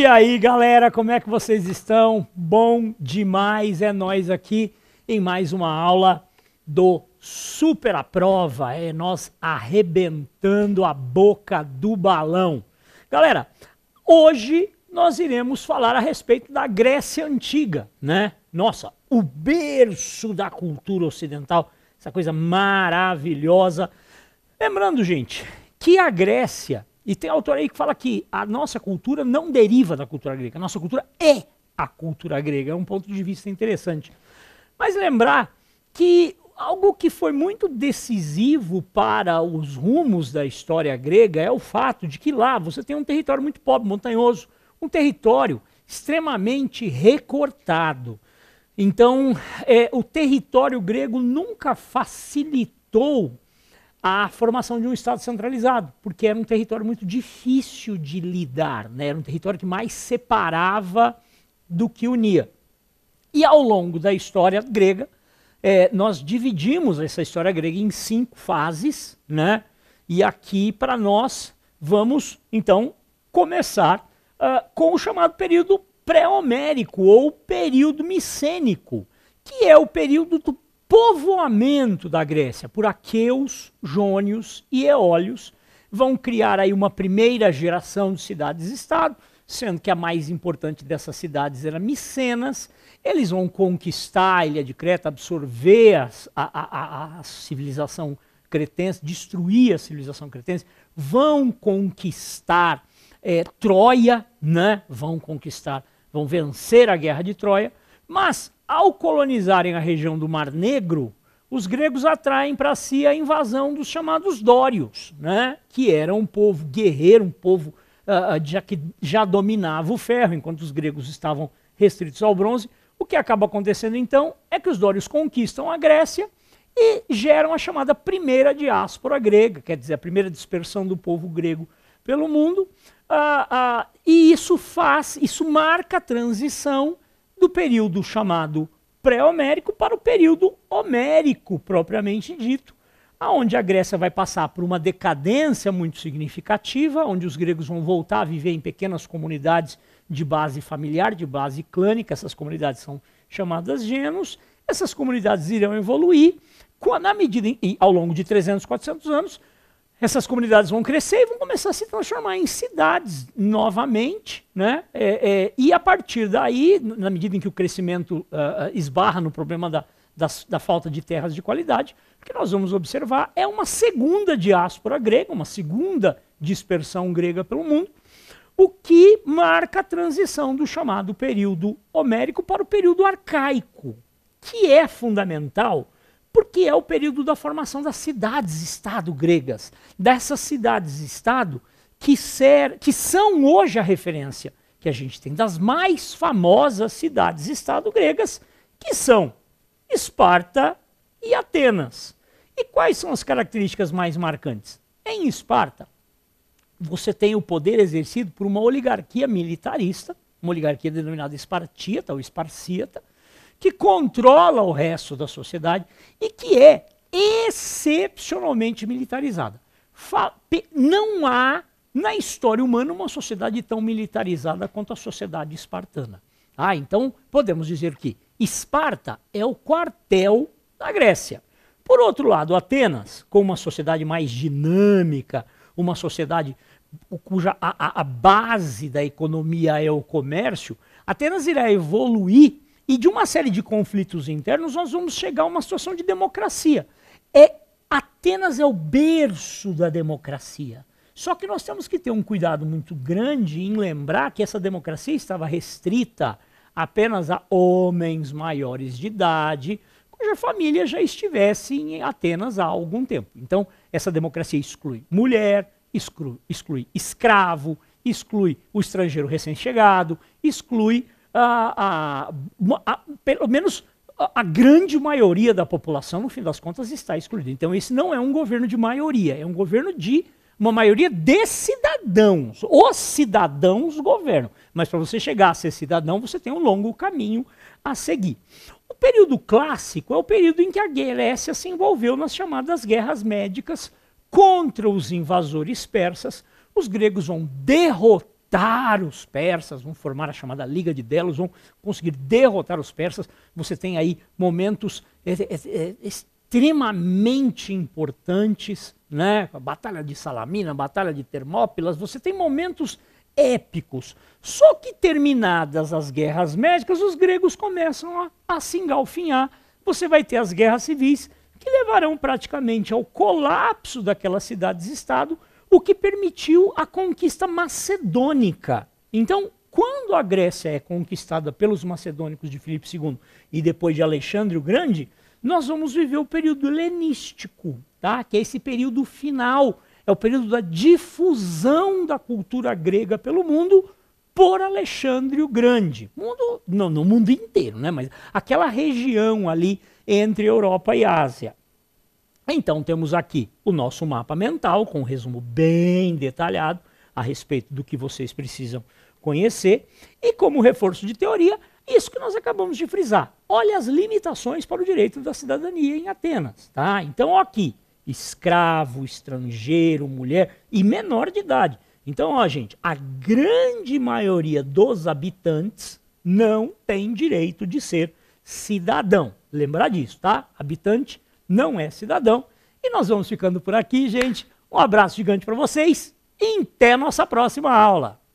E aí, galera, como é que vocês estão? Bom demais, é nós aqui em mais uma aula do Super a Prova, é nós arrebentando a boca do balão. Galera, hoje nós iremos falar a respeito da Grécia Antiga, né? Nossa, o berço da cultura ocidental, essa coisa maravilhosa. Lembrando, gente, que a Grécia e tem autor aí que fala que a nossa cultura não deriva da cultura grega, a nossa cultura é a cultura grega. É um ponto de vista interessante. Mas lembrar que algo que foi muito decisivo para os rumos da história grega é o fato de que lá você tem um território muito pobre, montanhoso, um território extremamente recortado. Então, é, o território grego nunca facilitou a formação de um Estado centralizado, porque era um território muito difícil de lidar, né? era um território que mais separava do que unia. E ao longo da história grega, é, nós dividimos essa história grega em cinco fases, né? e aqui para nós vamos então começar uh, com o chamado período pré-homérico ou período micênico, que é o período do povoamento da Grécia por aqueus, jônios e eólios, vão criar aí uma primeira geração de cidades-estado, sendo que a mais importante dessas cidades era Micenas. Eles vão conquistar a ilha de Creta, absorver as, a, a, a civilização cretense, destruir a civilização cretense, vão conquistar é, Troia, né? vão conquistar, vão vencer a guerra de Troia. Mas, ao colonizarem a região do Mar Negro, os gregos atraem para si a invasão dos chamados Dórios, né? que era um povo guerreiro, um povo uh, já, que já dominava o ferro, enquanto os gregos estavam restritos ao bronze. O que acaba acontecendo então é que os Dórios conquistam a Grécia e geram a chamada primeira diáspora grega, quer dizer, a primeira dispersão do povo grego pelo mundo. Uh, uh, e isso faz, isso marca a transição do período chamado pré-homérico para o período homérico propriamente dito, aonde a Grécia vai passar por uma decadência muito significativa, onde os gregos vão voltar a viver em pequenas comunidades de base familiar, de base clânica, essas comunidades são chamadas genos. Essas comunidades irão evoluir na medida em, ao longo de 300, 400 anos, essas comunidades vão crescer e vão começar a se transformar em cidades novamente, né? É, é, e a partir daí, na medida em que o crescimento uh, esbarra no problema da, da, da, falta de terras de qualidade, o que nós vamos observar é uma segunda diáspora grega, uma segunda dispersão grega pelo mundo, o que marca a transição do chamado período homérico para o período arcaico, que é fundamental porque é o período da formação das cidades-estado gregas, dessas cidades-estado que, ser, que são hoje a referência que a gente tem das mais famosas cidades-estado gregas, que são Esparta e Atenas. E quais são as características mais marcantes? Em Esparta, você tem o poder exercido por uma oligarquia militarista, uma oligarquia denominada espartita ou esparcíata, que controla o resto da sociedade e que é excepcionalmente militarizada. Não há na história humana uma sociedade tão militarizada quanto a sociedade espartana. Ah, então podemos dizer que Esparta é o quartel da Grécia. Por outro lado, Atenas, com uma sociedade mais dinâmica, uma sociedade cuja a, a base da economia é o comércio, Atenas irá evoluir e de uma série de conflitos internos, nós vamos chegar a uma situação de democracia. É, Atenas é o berço da democracia. Só que nós temos que ter um cuidado muito grande em lembrar que essa democracia estava restrita apenas a homens maiores de idade, cuja família já estivesse em Atenas há algum tempo. Então, essa democracia exclui mulher, exclui, exclui escravo, exclui o estrangeiro recém-chegado, exclui a, a, a, pelo menos a grande maioria da população, no fim das contas, está excluída. Então, esse não é um governo de maioria, é um governo de uma maioria de cidadãos. Os cidadãos governam. Mas para você chegar a ser cidadão, você tem um longo caminho a seguir. O período clássico é o período em que a Grécia se envolveu nas chamadas guerras médicas contra os invasores persas. Os gregos vão derrotar derrotar os persas, vão formar a chamada Liga de Delos, vão conseguir derrotar os persas. Você tem aí momentos é, é, é, extremamente importantes, né? A Batalha de Salamina, a Batalha de Termópilas, você tem momentos épicos. Só que terminadas as guerras médicas, os gregos começam a, a se engalfinhar. Você vai ter as guerras civis que levarão praticamente ao colapso daquelas cidades-estado, o que permitiu a conquista macedônica. Então, quando a Grécia é conquistada pelos macedônicos de Filipe II e depois de Alexandre o Grande, nós vamos viver o período helenístico, tá? que é esse período final, é o período da difusão da cultura grega pelo mundo por Alexandre o Grande. Mundo, não, no mundo inteiro, né? mas aquela região ali entre Europa e Ásia. Então temos aqui o nosso mapa mental com um resumo bem detalhado a respeito do que vocês precisam conhecer e como reforço de teoria, isso que nós acabamos de frisar. Olha as limitações para o direito da cidadania em Atenas, tá? Então ó, aqui, escravo, estrangeiro, mulher e menor de idade. Então, ó, gente, a grande maioria dos habitantes não tem direito de ser cidadão. Lembrar disso, tá? Habitante não é cidadão. E nós vamos ficando por aqui, gente. Um abraço gigante para vocês e até nossa próxima aula.